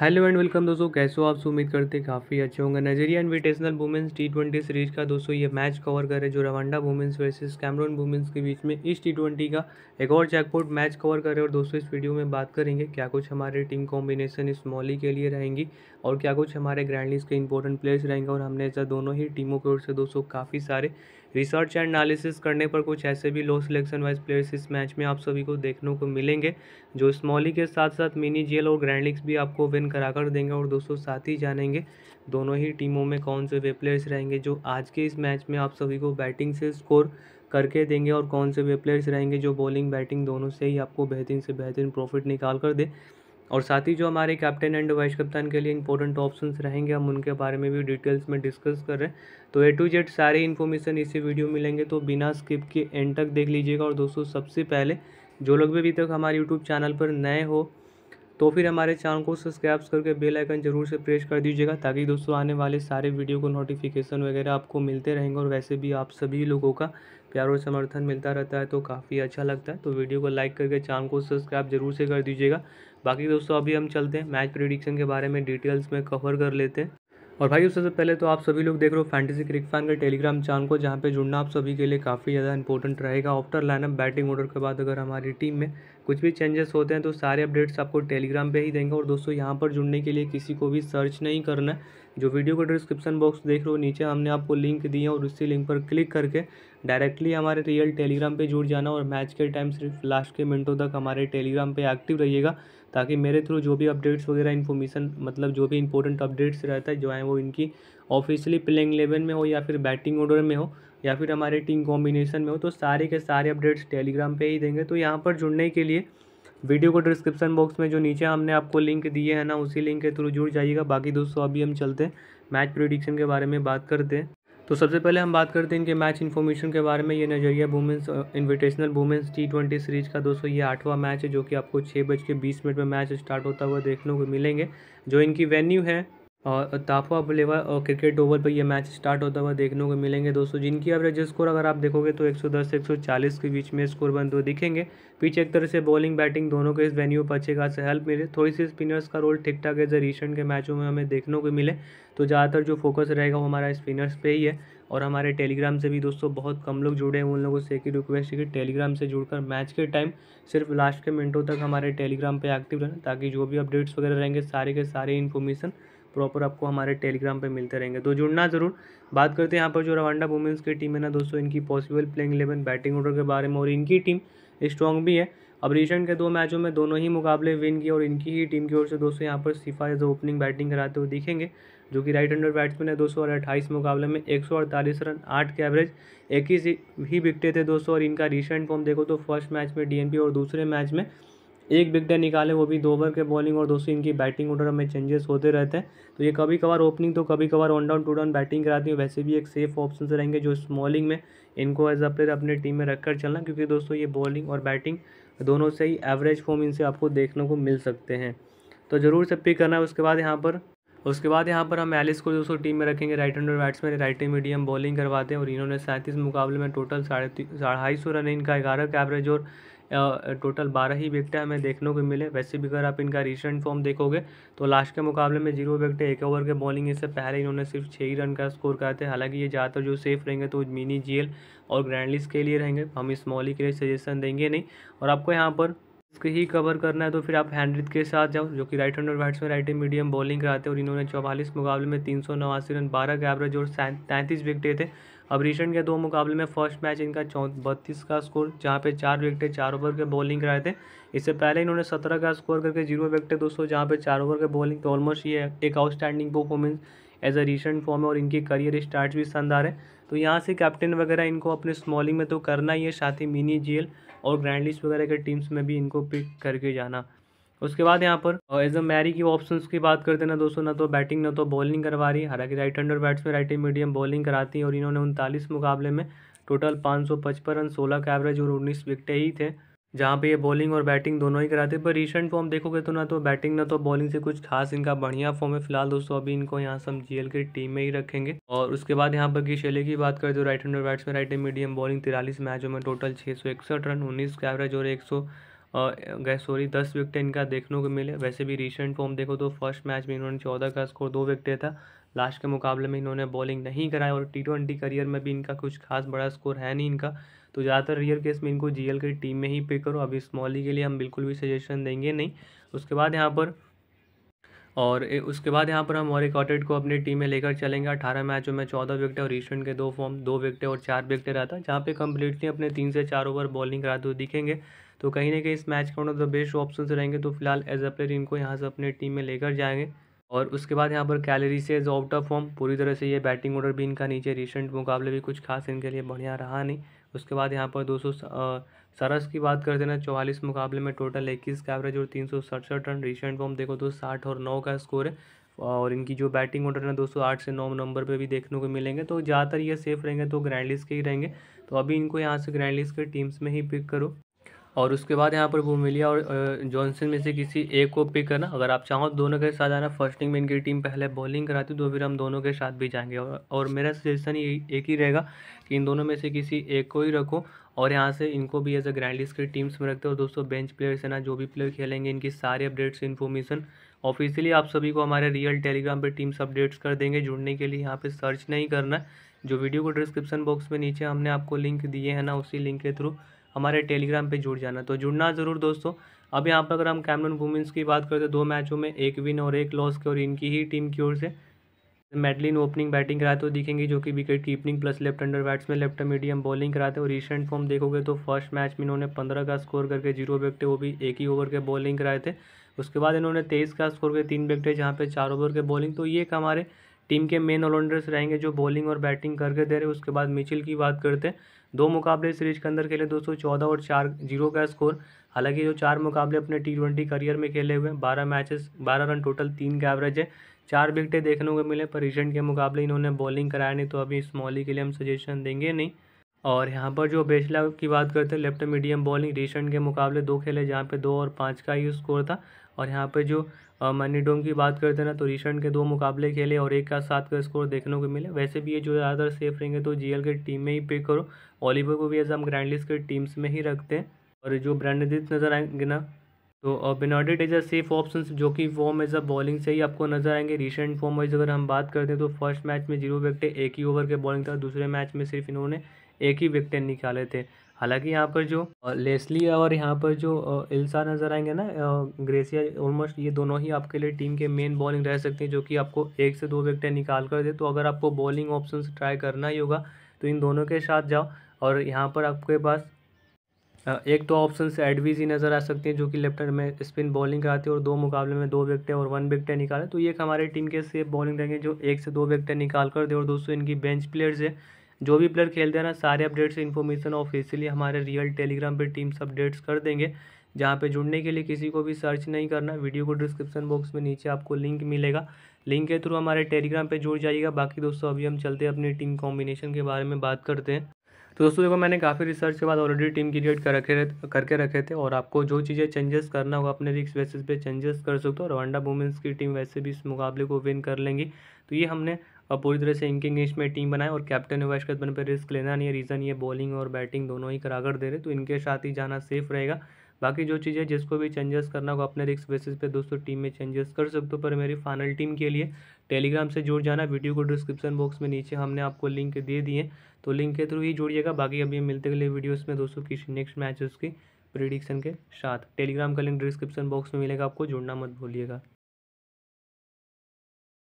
hello and welcome दोस्तों कैसे हो आप उम्मीद करते काफ़ी अच्छे होंगे Nigeria invitational women's T twenty series का दोस्तों ये मैच कवर कर रहे जो Rwanda women's versus Cameroon women's के बीच में इस टी ट्वेंटी का एक और चैकपोर्ट मैच कवर कर रहे हैं और दोस्तों इस वीडियो में बात करेंगे क्या कुछ हमारे टीम कॉम्बिनेशन इस मॉली के लिए रहेंगी और क्या कुछ हमारे ग्रैंडलीस के इंपॉर्टेंट प्लेयर्स रहेंगे और हमने ऐसा दोनों ही टीमों की ओर से दोस्तों काफ़ी सारे रिसर्च एंड एनालिसिस करने पर कुछ ऐसे भी लो सिलेक्शन वाइज प्लेयर्स इस मैच में आप सभी को देखने को मिलेंगे जो स्मॉली के साथ साथ मिनी जेल और ग्रैंड भी आपको विन करा कर देंगे और दोस्तों साथ ही जानेंगे दोनों ही टीमों में कौन से वे प्लेयर्स रहेंगे जो आज के इस मैच में आप सभी को बैटिंग से स्कोर करके देंगे और कौन से वे प्लेयर्स रहेंगे जो बॉलिंग बैटिंग दोनों से ही आपको बेहतरीन से बेहतरीन प्रॉफिट निकाल कर दे और साथ ही जो हमारे कैप्टन एंड वाइस कप्तान के लिए इंपॉर्टेंट ऑप्शंस रहेंगे हम उनके बारे में भी डिटेल्स में डिस्कस कर रहे हैं तो ए टू जेड सारे इन्फॉर्मेशन इसी वीडियो में मिलेंगे तो बिना स्किप के एंड तक देख लीजिएगा और दोस्तों सबसे पहले जो लोग भी अभी तक हमारे यूट्यूब चैनल पर नए हो तो फिर हमारे चैनल को सब्सक्राइब करके बेल आइकन जरूर से प्रेस कर दीजिएगा ताकि दोस्तों आने वाले सारे वीडियो को नोटिफिकेशन वगैरह आपको मिलते रहेंगे और वैसे भी आप सभी लोगों का प्यार और समर्थन मिलता रहता है तो काफ़ी अच्छा लगता है तो वीडियो को लाइक करके चैनल को सब्सक्राइब जरूर से कर दीजिएगा बाकी दोस्तों अभी हम चलते हैं मैच प्रिडिक्शन के बारे में डिटेल्स में कवर कर लेते हैं और भाई सबसे पहले तो आप सभी लोग देख रहे हो फैंटेसी क्रिक फैन के टेलीग्राम चैनल को जहाँ पे जुड़ना आप सभी के लिए काफ़ी ज़्यादा इंपॉर्टेंट रहेगा ऑफ्टर लाइनअप बैटिंग ऑर्डर के बाद अगर हमारी टीम में कुछ भी चेंजेस होते हैं तो सारे अपडेट्स आपको टेलीग्राम पर ही देंगे और दोस्तों यहाँ पर जुड़ने के लिए किसी को भी सर्च नहीं करना है जो वीडियो को डिस्क्रिप्शन बॉक्स देख रहे हो नीचे हमने आपको लिंक दी है और उसी लिंक पर क्लिक करके डायरेक्टली हमारे रियल टेलीग्राम पे जुड़ जाना और मैच के टाइम सिर्फ लास्ट के मिनटों तक हमारे टेलीग्राम पे एक्टिव रहिएगा ताकि मेरे थ्रू जो भी अपडेट्स वगैरह इन्फॉर्मेशन मतलब जो भी इंपॉर्टेंट अपडेट्स रहता है जो है वो इनकी ऑफिशियली प्लेइंग इलेवन में हो या फिर बैटिंग ऑर्डर में हो या फिर हमारे टीम कॉम्बिनेशन में हो तो सारे के सारे अपडेट्स टेलीग्राम पर ही देंगे तो यहाँ पर जुड़ने के लिए वीडियो को डिस्क्रिप्शन बॉक्स में जो नीचे हमने आपको लिंक दिए है ना उसी लिंक के थ्रू जुड़ जाइएगा बाकी दोस्तों अभी हम चलते हैं मैच प्रोडिक्शन के बारे में बात करते हैं तो सबसे पहले हम बात करते हैं इनके मैच इन्फॉर्मेशन के बारे में ये Nigeria women's invitational women's T twenty series का दोस्तों ये आठवां मैच है जो कि आपको छः बज के बीस मिनट में मैच स्टार्ट होता हुआ देखने को मिलेंगे जो इनकी वेन्यू है और ताफवा बुलेवा और क्रिकेट ओवर पर यह मैच स्टार्ट होता हुआ देखने को मिलेंगे दोस्तों जिनकी एवरेज स्कोर अगर आप देखोगे तो 110 से 140 के बीच में स्कोर बनते हुए दिखेंगे पीछे एक तरह से बॉलिंग बैटिंग दोनों के इस वेन्यू पर अच्छे खास हेल्प मिले थोड़ी सी स्पिनर्स का रोल ठीक ठाक है जो रिसेंट के मैचों में हमें देखने को मिले तो ज़्यादातर जो फोकस रहेगा वो हमारा स्पिनर्स पर ही है और हमारे टेलीग्राम से भी दोस्तों बहुत कम लोग जुड़े हैं उन लोगों से एक ही रिक्वेस्ट है कि टेलीग्राम से जुड़कर मैच के टाइम सिर्फ लास्ट के मिनटों तक हमारे टेलीग्राम पर एक्टिव रहें ताकि जो भी अपडेट्स वगैरह रहेंगे सारे के सारे इन्फॉर्मेशन प्रॉपर आपको हमारे टेलीग्राम पे मिलते रहेंगे तो जुड़ना ज़रूर बात करते हैं यहाँ पर जो रवांडा वुमेंस की टीम है ना दोस्तों इनकी possible playing eleven batting order के बारे में और इनकी टीम स्ट्रॉन्ग भी है अब रिसेंट के दो मैचों में दोनों ही मुकाबले विन किए और इनकी ही टीम की ओर से दोस्तों यहाँ पर सिफा एज ओपनिंग बैटिंग कराते हुए दिखेंगे जो कि राइट हंडर बैट्समैन है दोस्तों और अट्ठाईस मुकाबले में एक सौ अड़तालीस रन आठ के एवरेज इक्कीस ही विकटे थे दोस्तों और इनका रिसेंट फॉर्म देखो तो फर्स्ट मैच में डीएनपी और दूसरे मैच में एक विकेट निकाले वो भी दो ओवर के बॉलिंग और दोस्तों इनकी बैटिंग ऑर्डर में चेंजेस होते रहते हैं तो ये कभी कभार ओपनिंग तो कभी कभार one down two down batting कराती है वैसे भी एक सेफ ऑप्शन से रहेंगे जो स्मॉलिंग में इनको एज अ प्लेयर अपने टीम में रखकर चलना क्योंकि दोस्तों ये बॉलिंग और बैटिंग दोनों से ही एवरेज फॉर्म इनसे आपको देखने को मिल सकते हैं तो ज़रूर से पिक करना है उसके बाद यहाँ पर उसके बाद यहाँ पर हम एलिस को सो टीम में रखेंगे right hander batsman right medium bowling करवाते हैं और इन्होंने सैंतीस मुकाबले में टोटल साढ़े ढाई सौ रन इनका ग्यारह का एवरेज और टोटल बारह ही विकटे हमें देखने को मिले वैसे भी अगर आप इनका रिसेंट फॉर्म देखोगे तो लास्ट के मुकाबले में जीरो विकटे एक ओवर के बॉलिंग इससे पहले इन्होंने सिर्फ छः ही रन का स्कोर कराए थे हालांकि ये ज़्यादातर जो सेफ रहेंगे तो मिनी जीएल और ग्रैंडलिस के लिए रहेंगे हम इस मॉली के लिए सजेशन देंगे नहीं और आपको यहाँ पर इसके ही कवर करना है तो फिर आप हैंड्रिथ के साथ जाओ जो कि right hander batsman right and medium bowling कराते और इन्होंने चौवालीस मुकाबले में तीन सौ नवासी रन बारह का एवरेज और तैंतीस विकटे थे अब रिसेंट के दो मुकाबले में फर्स्ट मैच इनका चौ बत्तीस का स्कोर जहाँ पे चार विकटें चार ओवर के बॉलिंग कराए थे इससे पहले इन्होंने सत्रह का स्कोर करके जीरो दो दोस्तों जहाँ पे चार ओवर के बॉलिंग तो ऑलमोस्ट ये एक outstanding performance as a recent form है और इनकी करियर स्टार्ट भी शानदार है तो यहाँ से कैप्टन वगैरह इनको अपने स्मॉलिंग में तो करना ही है साथ ही मिनी जेल और ग्रैंड लिस्ट वगैरह के टीम्स में भी इनको पिक करके जाना उसके बाद यहाँ पर एज अ मैरी की ऑप्शन की बात करते ना दोस्तों ना तो बैटिंग ना तो बॉलिंग करवा रही हालांकि right hander batsman right medium bowling कराती है और इन्होंने उनतालीस मुकाबले में टोटल पाँच रन सोलह का एवरेज और उन्नीस विकटें ही थे जहाँ पे ये बॉलिंग और बैटिंग दोनों ही कराते हैं पर रिसेंट फॉर्म देखोगे तो ना तो बैटिंग ना तो बॉलिंग से कुछ खास इनका बढ़िया फॉर्म है फिलहाल दोस्तों अभी इनको यहाँ से हम जीएल की टीम में ही रखेंगे और उसके बाद यहाँ पर की शैली की बात करें तो right hander batsman right hand medium bowling तिरालीस मैचों में टोटल छः रन उन्नीस का एवरेज और एक गए सॉरी दस विकेट इनका देखने को मिले वैसे भी रिसेंट फॉर्म देखो तो फर्स्ट मैच में इन्होंने चौदह का स्कोर दो विकेट था लास्ट के मुकाबले में इन्होंने बॉलिंग नहीं कराया और टी ट्वेंटी करियर में भी इनका कुछ खास बड़ा स्कोर है नहीं इनका तो ज़्यादातर रियर केस में इनको जीएल की टीम में ही पे करो अभी स्मॉली के लिए हम बिल्कुल भी सजेशन देंगे नहीं उसके बाद यहाँ पर और उसके बाद यहाँ पर हम और एक ऑटेड को अपनी टीम में लेकर चलेंगे अठारह मैचों में चौदह विकेट और ईस्टर्न के दो फॉर्म दो विकेट और चार विकटें रहा था जहाँ पे कम्प्लीटली अपने तीन से चार ओवर बॉलिंग कराते हुए दिखेंगे तो कहीं ना कहीं इस मैच का one of the best option रहेंगे तो फिलहाल एज अ प्लेयर इनको यहाँ से अपने टीम में लेकर जाएंगे और उसके बाद यहाँ पर कैलरी से आउट ऑफ फॉर्म पूरी तरह से ये बैटिंग ऑर्डर भी इनका नीचे रिसेंट मुकाबले भी कुछ खास इनके लिए बढ़िया रहा नहीं उसके बाद यहाँ पर दो सौ सरस की बात करते देना चौवालीस मुकाबले में टोटल इक्कीस का एवरेज और तीन सौ सड़सठ रन रिसेंट फॉर्म देखो तो साठ और नौ का स्कोर है और इनकी जो बैटिंग ऑर्डर है दो आठ से नौ नंबर पर भी देखने को मिलेंगे तो ज़्यादातर ये सेफ रहेंगे तो ग्रैंड के ही रहेंगे तो अभी इनको यहाँ से ग्रैंड के टीम्स में ही पिक करो और उसके बाद यहाँ पर भूमिलिया और जॉनसन में से किसी एक को पिक करना अगर आप चाहो दोनों के साथ आना फर्स्ट इनिंग में इनकी टीम पहले बॉलिंग कराती तो फिर हम दोनों के साथ भी जाएंगे और, और मेरा सजेशन ये एक ही रहेगा कि इन दोनों में से किसी एक को ही रखो और यहाँ से इनको भी एज अ ग्रैंड लिस्ट की टीम्स में रखते हो दोस्तों बेंच प्लेयर्स है ना जो भी प्लेयर खेलेंगे इनकी सारी अपडेट्स इन्फॉर्मेशन ऑफिशियली आप सभी को हमारे रियल टेलीग्राम पर टीम्स अपडेट्स कर देंगे जुड़ने के लिए यहाँ पर सर्च नहीं करना जो वीडियो को डिस्क्रिप्शन बॉक्स में नीचे हमने आपको लिंक दिए हैं ना उसी लिंक के थ्रू हमारे टेलीग्राम पे जुड़ जाना तो जुड़ना ज़रूर दोस्तों अब यहाँ पर अगर हम कैमरन वुमेंस की बात करते हैं दो मैचों में एक विन और एक लॉस की और इनकी ही टीम की ओर से मेडलिन ओपनिंग बैटिंग कराते हुए दिखेंगे जो कि wicket keeping plus left hander batsman left medium bowling कराते हैं और रिसेंट फॉर्म देखोगे तो फर्स्ट मैच में इन्होंने पंद्रह का स्कोर करके जीरो विकटे वो भी एक ही ओवर के बॉलिंग कराए थे उसके बाद इन्होंने तेईस का स्कोर के तीन विकटे जहाँ पे चार ओवर के बॉलिंग तो ये एक हमारे टीम के मेन ऑलराउंडर्स रहेंगे जो बॉलिंग और बैटिंग करके दे रहे उसके बाद मिचिल की बात करते हैं दो मुकाबले सीरीज के अंदर खेले दोस्तों चौदह और चार जीरो का स्कोर हालांकि जो चार मुकाबले अपने टी ट्वेंटी करियर में खेले हुए हैं बारह मैचेस बारह रन टोटल तीन का एवरेज है चार विकटे देखने को मिले पर रिसेंट के मुकाबले इन्होंने बॉलिंग कराया नहीं तो अभी स्मॉली के लिए हम सजेशन देंगे नहीं और यहाँ पर जो बेचला की बात करते हैं लेफ्ट मीडियम बॉलिंग रिसेंट के मुकाबले दो खेले जहाँ पे दो और पाँच का ही स्कोर था और यहाँ पे जो मनी डोम की बात करते हैं ना तो रिसेंट के दो मुकाबले खेले और एक का सात का स्कोर देखने को मिले वैसे भी ये जो ज़्यादातर सेफ रहेंगे तो जी के टीम में ही पिक करो ऑलिवर को भी एज हम ग्रैंड लिस्ट के टीम्स में ही रखते हैं और जो ब्रांडित नज़र आएंगे ना तो बेनॉडिट एज अ सेफ ऑप्शन जो कि फॉर्म एज अ बॉलिंग से ही आपको नजर आएंगे रिसेंट फॉर्म वाइज अगर हम बात करते हैं तो फर्स्ट मैच में जीरो विकटे एक ही ओवर के बॉलिंग था दूसरे मैच में सिर्फ इन्होंने एक ही विकटे निकाले थे हालांकि यहाँ पर जो लेस्ली और यहाँ पर जो इल्सा नज़र आएंगे ना ग्रेसिया ऑलमोस्ट ये दोनों ही आपके लिए टीम के मेन बॉलिंग रह सकते हैं जो कि आपको एक से दो विकटें निकाल कर दे तो अगर आपको बॉलिंग ऑप्शन ट्राई करना ही होगा तो इन दोनों के साथ जाओ और यहाँ पर आपके पास एक तो ऑप्शन से एडवीज ही नज़र आ सकते हैं जो कि लेफ्ट हैंड में स्पिन बॉलिंग कराते हैं और दो मुकाबले में दो विकटें और वन विकटें निकाले तो ये हमारे टीम के सेफ बॉलिंग रहेंगे जो एक से दो विकटें निकाल कर दे और दोस्तों इनकी बेंच प्लेयर्स है जो भी प्लेयर खेलते हैं ना सारे अपडेट्स इन्फॉर्मेशन ऑफिशियली हमारे रियल टेलीग्राम पे टीम्स अपडेट्स कर देंगे जहाँ पे जुड़ने के लिए किसी को भी सर्च नहीं करना वीडियो को डिस्क्रिप्शन बॉक्स में नीचे आपको लिंक मिलेगा लिंक के थ्रू हमारे टेलीग्राम पे जुड़ जाइएगा बाकी दोस्तों अभी हम चलते हैं अपनी टीम कॉम्बिनेशन के बारे में बात करते हैं तो दोस्तों देखो मैंने काफ़ी रिसर्च के बाद ऑलरेडी टीम क्रिएट कर रखे करके रखे थे और आपको जो चीज़ें चेंजेस करना होगा अपने रिक्स बेसिस पे चेंजेस कर सकते हो और वंडा वुमेंस की टीम वैसे भी इस मुकाबले को विन कर लेंगी तो ये हमने और पूरी तरह से इंकिंग इसमें टीम बनाए और कैप्टन हुआ इसके बन पर रिस्क लेना नहीं है रीज़न ये बॉलिंग और बैटिंग दोनों ही कर दे रहे तो इनके साथ ही जाना सेफ रहेगा बाकी जो चीज़ें जिसको भी चेंजेस करना हो अपने रिक्स बेसिस पे दोस्तों टीम में चेंजेस कर सकते हो पर मेरी फाइनल टीम के लिए टेलीग्राम से जुड़ जाना वीडियो को डिस्क्रिप्शन बॉक्स में नीचे हमने आपको लिंक दे दिए तो लिंक के थ्रू ही जुड़िएगा बाकी अभी मिलते अगले वीडियोज़ में दोस्तों किसी नेक्स्ट मैचेस की प्रिडिक्शन के साथ टेलीग्राम का लिंक डिस्क्रिप्शन बॉक्स में मिलेगा आपको जुड़ना मत भूलिएगा